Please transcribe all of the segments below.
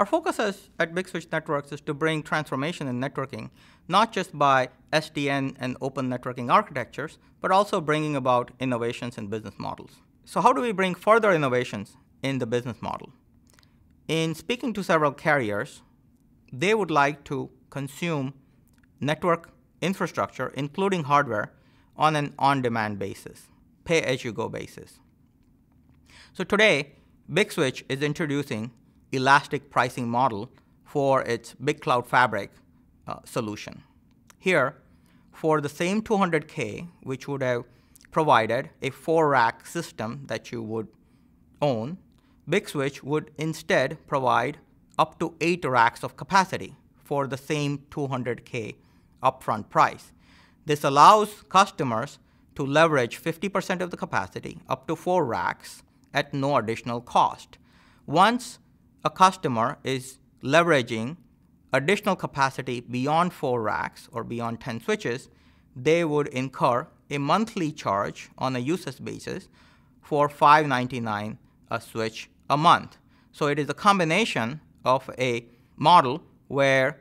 Our focus is, at Big Switch Networks is to bring transformation in networking, not just by SDN and open networking architectures, but also bringing about innovations in business models. So how do we bring further innovations in the business model? In speaking to several carriers, they would like to consume network infrastructure, including hardware, on an on-demand basis, pay-as-you-go basis. So today, Big Switch is introducing elastic pricing model for its big cloud fabric uh, solution. Here, for the same 200K, which would have provided a four rack system that you would own, Big Switch would instead provide up to eight racks of capacity for the same 200K upfront price. This allows customers to leverage 50% of the capacity, up to four racks, at no additional cost. Once a customer is leveraging additional capacity beyond four racks or beyond 10 switches, they would incur a monthly charge on a usage basis for $5.99 a switch a month. So it is a combination of a model where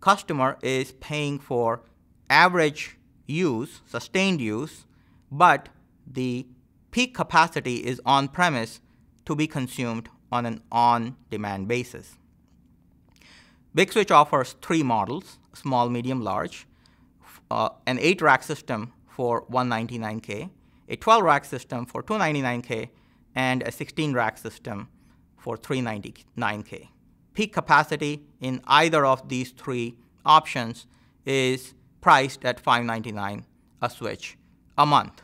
customer is paying for average use, sustained use, but the peak capacity is on premise to be consumed on an on-demand basis. Big Switch offers three models, small, medium, large, uh, an 8-rack system for 199K, a 12-rack system for 299K, and a 16-rack system for 399K. Peak capacity in either of these three options is priced at 599 a switch a month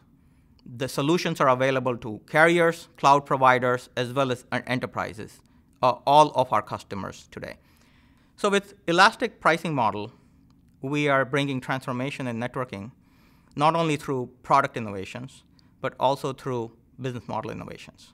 the solutions are available to carriers, cloud providers, as well as enterprises, uh, all of our customers today. So with elastic pricing model, we are bringing transformation in networking, not only through product innovations, but also through business model innovations.